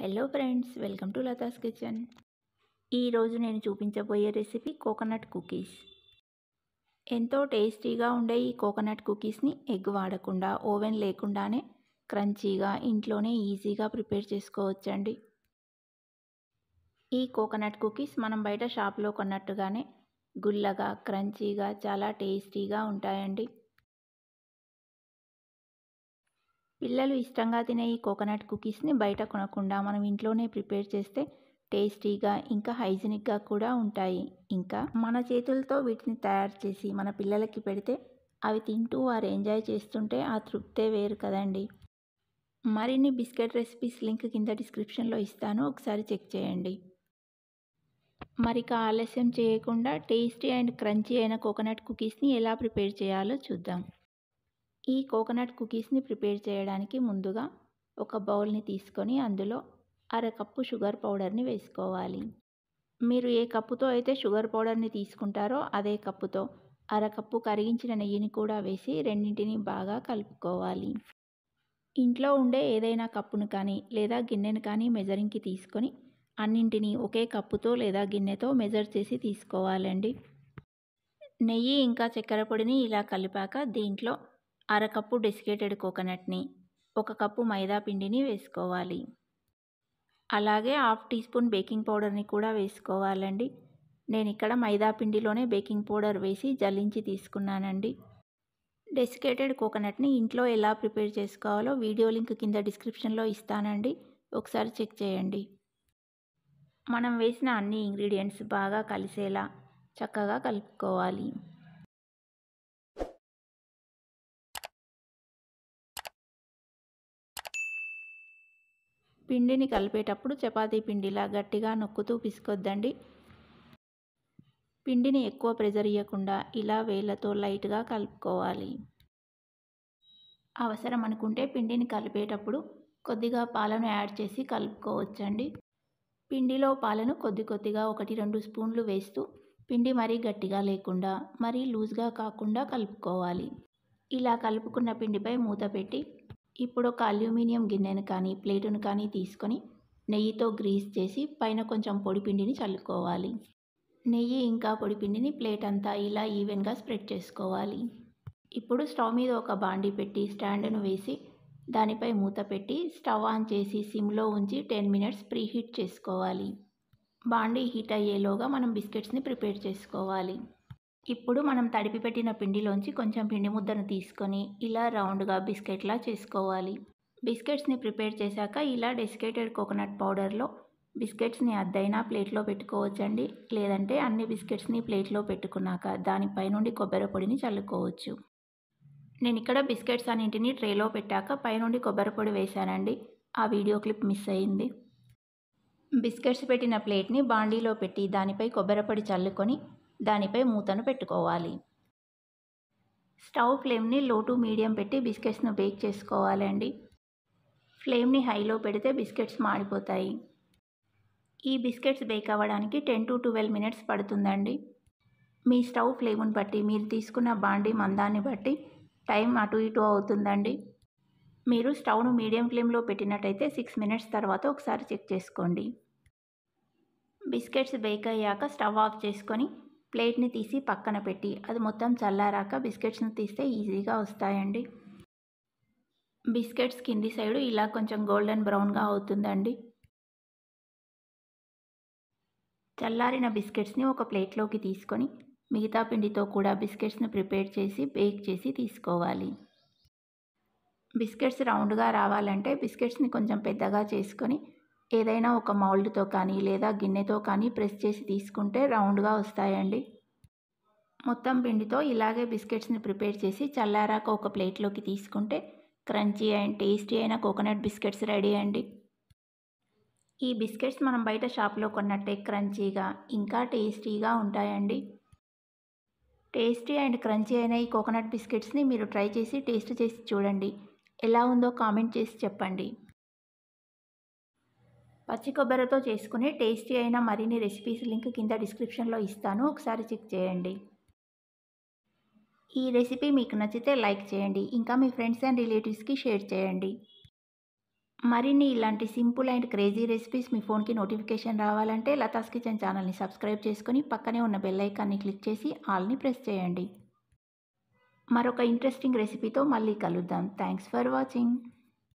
hello friends welcome to Latha's kitchen ఈరోజు నేను చూపించబోయే రెసిపీ కోకోనట్ కుకీస్ ఎంతో టేస్టీగా ఉండే ఈ కోకోనట్ కుకీస్ని ఎగ్ వాడకుండా ఓవెన్ లేకుండానే క్రంచీగా ఇంట్లోనే ఈజీగా ప్రిపేర్ చేసుకోవచ్చండి ఈ కోకోనట్ కుకీస్ మనం బయట షాప్లో కొన్నట్టుగానే గుల్లగా క్రంచీగా చాలా టేస్టీగా ఉంటాయండి పిల్లలు ఇష్టంగా తినే ఈ కోకోనట్ కుకీస్ని బయట కొనకుండా మనం ఇంట్లోనే ప్రిపేర్ చేస్తే టేస్టీగా ఇంకా హైజీనిక్గా కూడా ఉంటాయి ఇంకా మన చేతులతో వీటిని తయారు చేసి మన పిల్లలకి పెడితే అవి తింటూ వారు ఎంజాయ్ చేస్తుంటే ఆ తృప్తే వేరు కదండి మరిన్ని బిస్కెట్ రెసిపీస్ లింక్ కింద డిస్క్రిప్షన్లో ఇస్తాను ఒకసారి చెక్ చేయండి మరిక ఆలస్యం చేయకుండా టేస్టీ అండ్ క్రంచీ అయిన కోకోనట్ కుకీస్ని ఎలా ప్రిపేర్ చేయాలో చూద్దాం ఈ కోకోనట్ కుకీస్ని ప్రిపేర్ చేయడానికి ముందుగా ఒక బౌల్ని తీసుకొని అందులో అరకప్పు షుగర్ పౌడర్ని వేసుకోవాలి మీరు ఏ కప్పుతో అయితే షుగర్ పౌడర్ని తీసుకుంటారో అదే కప్పుతో అరకప్పు కరిగించిన నెయ్యిని కూడా వేసి రెండింటిని బాగా కలుపుకోవాలి ఇంట్లో ఉండే ఏదైనా కప్పును కానీ లేదా గిన్నెను కానీ మెజరింగ్కి తీసుకొని అన్నింటినీ ఒకే కప్పుతో లేదా గిన్నెతో మెజర్ చేసి తీసుకోవాలండి నెయ్యి ఇంకా చక్కెర పొడిని ఇలా కలిపాక దీంట్లో అరకప్పు డెసికేటెడ్ కోకోనట్ని ఒక కప్పు మైదా పిండిని వేసుకోవాలి అలాగే హాఫ్ టీ స్పూన్ బేకింగ్ పౌడర్ని కూడా వేసుకోవాలండి నేను ఇక్కడ మైదా పిండిలోనే బేకింగ్ పౌడర్ వేసి జల్లించి తీసుకున్నానండి డెసికేటెడ్ కోకోనట్ని ఇంట్లో ఎలా ప్రిపేర్ చేసుకోవాలో వీడియో లింక్ కింద డిస్క్రిప్షన్లో ఇస్తానండి ఒకసారి చెక్ చేయండి మనం వేసిన అన్ని ఇంగ్రీడియంట్స్ బాగా కలిసేలా చక్కగా కలుపుకోవాలి పిండిని కలిపేటప్పుడు చపాతీ పిండిలా గట్టిగా నొక్కుతూ పిసుకొద్దండి పిండిని ఎక్కువ ప్రెజర్ ఇవ్వకుండా ఇలా వేళ్ళతో లైట్గా కలుపుకోవాలి అవసరం అనుకుంటే పిండిని కలిపేటప్పుడు కొద్దిగా పాలను యాడ్ చేసి కలుపుకోవచ్చండి పిండిలో పాలను కొద్ది కొద్దిగా ఒకటి రెండు స్పూన్లు వేస్తూ పిండి మరీ గట్టిగా లేకుండా మరీ లూజ్గా కాకుండా కలుపుకోవాలి ఇలా కలుపుకున్న పిండిపై మూత పెట్టి ఇప్పుడు ఒక అల్యూమినియం గిన్నెను కానీ ప్లేటును కానీ తీసుకొని నెయ్యితో గ్రీస్ చేసి పైన కొంచెం పొడిపిండిని చల్లుకోవాలి నెయ్యి ఇంకా పొడిపిండిని ప్లేట్ అంతా ఇలా ఈవెన్గా స్ప్రెడ్ చేసుకోవాలి ఇప్పుడు స్టవ్ మీద ఒక బాండి పెట్టి స్టాండ్ను వేసి దానిపై మూత పెట్టి స్టవ్ ఆన్ చేసి సిమ్లో ఉంచి టెన్ మినిట్స్ ప్రీ హీట్ చేసుకోవాలి బాండి హీట్ అయ్యేలోగా మనం బిస్కెట్స్ని ప్రిపేర్ చేసుకోవాలి ఇప్పుడు మనం తడిపి పెట్టిన పిండిలోంచి కొంచెం పిండి ముద్దను తీసుకొని ఇలా రౌండ్గా బిస్కెట్లా చేసుకోవాలి బిస్కెట్స్ని ప్రిపేర్ చేశాక ఇలా డెసికేటెడ్ కోకోనట్ పౌడర్లో బిస్కెట్స్ని అద్దైనా ప్లేట్లో పెట్టుకోవచ్చండి లేదంటే అన్ని బిస్కెట్స్ని ప్లేట్లో పెట్టుకున్నాక దానిపై నుండి కొబ్బరి పొడిని చల్లుకోవచ్చు నేను ఇక్కడ బిస్కెట్స్ అన్నింటినీ ట్రేలో పెట్టాక పైనుండి కొబ్బరి పొడి వేశానండి ఆ వీడియో క్లిప్ మిస్ అయింది బిస్కెట్స్ పెట్టిన ప్లేట్ని బాండీలో పెట్టి దానిపై కొబ్బరి పొడి చల్లుకొని దానిపై మూతను పెట్టుకోవాలి స్టవ్ ఫ్లేమ్ని లో టు మీడియం పెట్టి బిస్కెట్స్ను బేక్ చేసుకోవాలండి ఫ్లేమ్ని హైలో పెడితే బిస్కెట్స్ మాడిపోతాయి ఈ బిస్కెట్స్ బేక్ అవ్వడానికి టెన్ టు ట్వెల్వ్ మినిట్స్ పడుతుందండి మీ స్టవ్ ఫ్లేమ్ని బట్టి మీరు తీసుకున్న బాండీ మందాన్ని బట్టి టైం అటు ఇటు అవుతుందండి మీరు స్టవ్ను మీడియం ఫ్లేమ్లో పెట్టినట్టయితే సిక్స్ మినిట్స్ తర్వాత ఒకసారి చెక్ చేసుకోండి బిస్కెట్స్ బేక్ అయ్యాక స్టవ్ ఆఫ్ చేసుకొని ప్లేట్ని తీసి పక్కన పెట్టి అది మొత్తం చల్లారాక బిస్కెట్స్ని తీస్తే ఈజీగా వస్తాయండి బిస్కెట్స్ కింది సైడు ఇలా కొంచెం గోల్డెన్ బ్రౌన్గా అవుతుందండి చల్లారిన బిస్కెట్స్ని ఒక ప్లేట్లోకి తీసుకొని మిగతా పిండితో కూడా బిస్కెట్స్ని ప్రిపేర్ చేసి బేక్ చేసి తీసుకోవాలి బిస్కెట్స్ రౌండ్గా రావాలంటే బిస్కెట్స్ని కొంచెం పెద్దగా చేసుకొని ఏదైనా ఒక మౌల్డ్తో కానీ లేదా గిన్నెతో కానీ ప్రెస్ చేసి తీసుకుంటే రౌండ్గా వస్తాయండి మొత్తం పిండితో ఇలాగే బిస్కెట్స్ని ప్రిపేర్ చేసి చల్లారాక ఒక ప్లేట్లోకి తీసుకుంటే క్రంచీ అండ్ టేస్టీ అయిన కోకోనట్ బిస్కెట్స్ రెడీ అండి ఈ బిస్కెట్స్ మనం బయట షాప్లో కొన్నట్టే క్రంచీగా ఇంకా టేస్టీగా ఉంటాయండి టేస్టీ అండ్ క్రంచీ అయిన ఈ కోకోనట్ బిస్కెట్స్ని మీరు ట్రై చేసి టేస్ట్ చేసి చూడండి ఎలా ఉందో కామెంట్ చేసి చెప్పండి పచ్చి కొబ్బరితో చేసుకునే టేస్టీ అయిన మరిన్ని రెసిపీస్ లింక్ కింద డిస్క్రిప్షన్లో ఇస్తాను ఒకసారి చెక్ చేయండి ఈ రెసిపీ మీకు నచ్చితే లైక్ చేయండి ఇంకా మీ ఫ్రెండ్స్ అండ్ రిలేటివ్స్కి షేర్ చేయండి మరిన్ని ఇలాంటి సింపుల్ అండ్ క్రేజీ రెసిపీస్ మీ ఫోన్కి నోటిఫికేషన్ రావాలంటే లతాస్ కిచెన్ ఛానల్ని సబ్స్క్రైబ్ చేసుకుని పక్కనే ఉన్న బెల్లైకాన్ని క్లిక్ చేసి ఆల్ని ప్రెస్ చేయండి మరొక ఇంట్రెస్టింగ్ రెసిపీతో మళ్ళీ కలుద్దాం థ్యాంక్స్ ఫర్ వాచింగ్